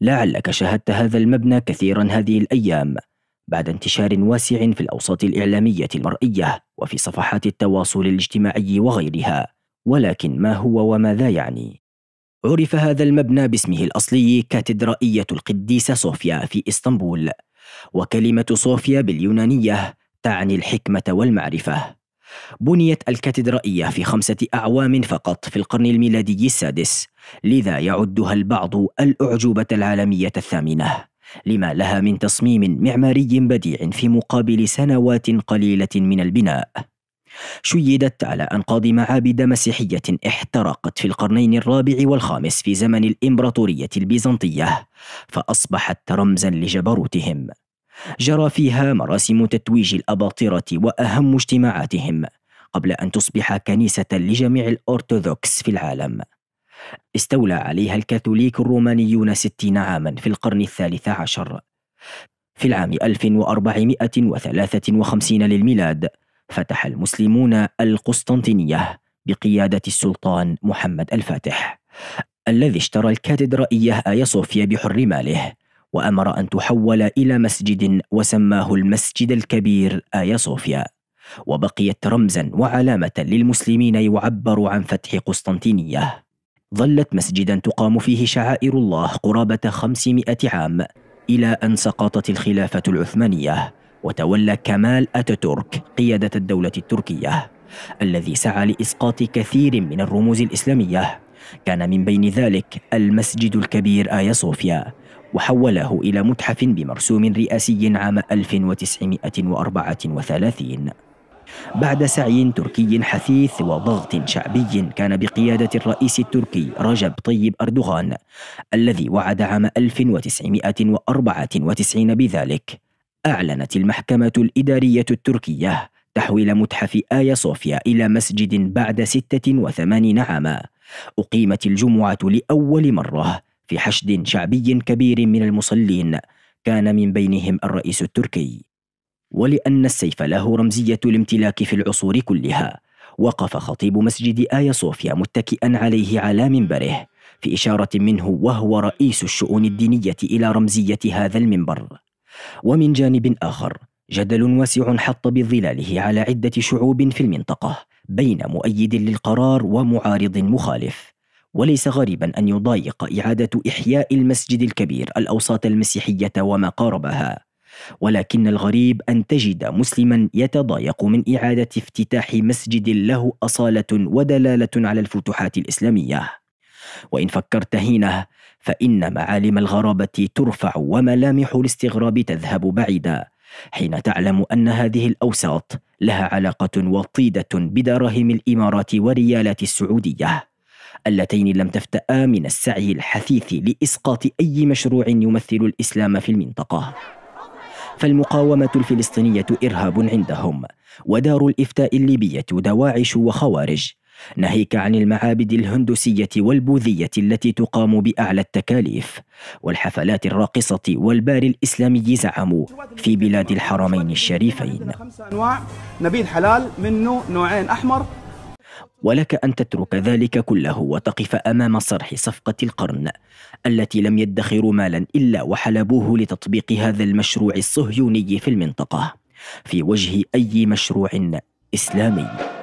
لعلك شاهدت هذا المبنى كثيرا هذه الأيام بعد انتشار واسع في الأوساط الإعلامية المرئية وفي صفحات التواصل الاجتماعي وغيرها ولكن ما هو وماذا يعني؟ عرف هذا المبنى باسمه الأصلي كاتدرائية القديسة صوفيا في إسطنبول وكلمة صوفيا باليونانية تعني الحكمة والمعرفة بنيت الكاتدرائية في خمسة أعوام فقط في القرن الميلادي السادس لذا يعدها البعض الأعجوبة العالمية الثامنة لما لها من تصميم معماري بديع في مقابل سنوات قليلة من البناء شيدت على أنقاض معابد مسيحية احترقت في القرنين الرابع والخامس في زمن الإمبراطورية البيزنطية فأصبحت رمزا لجبروتهم جرى فيها مراسم تتويج الأباطرة وأهم اجتماعاتهم قبل أن تصبح كنيسة لجميع الأرثوذكس في العالم استولى عليها الكاثوليك الرومانيون ستين عاما في القرن الثالث عشر في العام 1453 للميلاد فتح المسلمون القسطنطينية بقيادة السلطان محمد الفاتح الذي اشترى الكاتدرائية آيا صوفيا بحر ماله وأمر أن تحول إلى مسجد وسماه المسجد الكبير آيا صوفيا وبقيت رمزا وعلامة للمسلمين يعبر عن فتح قسطنطينية ظلت مسجدا تقام فيه شعائر الله قرابة 500 عام إلى أن سقطت الخلافة العثمانية وتولى كمال أتاتورك قيادة الدولة التركية الذي سعى لإسقاط كثير من الرموز الإسلامية كان من بين ذلك المسجد الكبير آيا صوفيا وحوله إلى متحف بمرسوم رئاسي عام 1934 بعد سعي تركي حثيث وضغط شعبي كان بقيادة الرئيس التركي رجب طيب أردوغان الذي وعد عام 1994 بذلك أعلنت المحكمة الإدارية التركية تحويل متحف آيا صوفيا إلى مسجد بعد 86 عاما أقيمت الجمعة لأول مرة في حشد شعبي كبير من المصلين كان من بينهم الرئيس التركي ولأن السيف له رمزية الامتلاك في العصور كلها وقف خطيب مسجد آيا صوفيا متكئا عليه على منبره في إشارة منه وهو رئيس الشؤون الدينية إلى رمزية هذا المنبر ومن جانب آخر جدل واسع حط بظلاله على عدة شعوب في المنطقة بين مؤيد للقرار ومعارض مخالف وليس غريبا أن يضايق إعادة إحياء المسجد الكبير الأوساط المسيحية وما قاربها ولكن الغريب أن تجد مسلما يتضايق من إعادة افتتاح مسجد له أصالة ودلالة على الفتوحات الإسلامية وإن فكرت حينه فإن معالم الغرابة ترفع وملامح الاستغراب تذهب بعيدا حين تعلم أن هذه الأوساط لها علاقة وطيدة بدراهم الإمارات وريالات السعودية اللتين لم تفتأ من السعي الحثيث لاسقاط اي مشروع يمثل الاسلام في المنطقه فالمقاومه الفلسطينيه ارهاب عندهم ودار الافتاء الليبيه دواعش وخوارج ناهيك عن المعابد الهندوسيه والبوذيه التي تقام باعلى التكاليف والحفلات الراقصه والبار الاسلامي زعموا في بلاد الحرمين الشريفين خمسه انواع نبيذ حلال منه نوعين احمر ولك أن تترك ذلك كله وتقف أمام صرح صفقة القرن التي لم يدخروا مالا إلا وحلبوه لتطبيق هذا المشروع الصهيوني في المنطقة في وجه أي مشروع إسلامي